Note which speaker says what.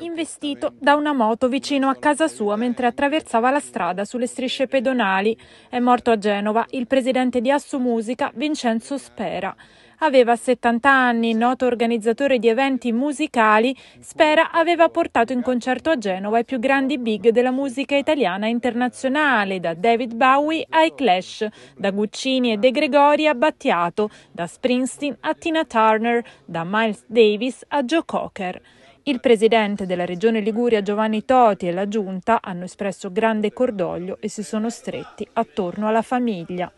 Speaker 1: investito da una moto vicino a casa sua mentre attraversava la strada sulle strisce pedonali. È morto a Genova il presidente di Asso Musica, Vincenzo Spera. Aveva 70 anni, noto organizzatore di eventi musicali, Spera aveva portato in concerto a Genova i più grandi big della musica italiana internazionale, da David Bowie ai Clash, da Guccini e De Gregori a Battiato, da Springsteen a Tina Turner, da Miles Davis a Joe Cocker. Il presidente della regione Liguria Giovanni Toti e la giunta hanno espresso grande cordoglio e si sono stretti attorno alla famiglia.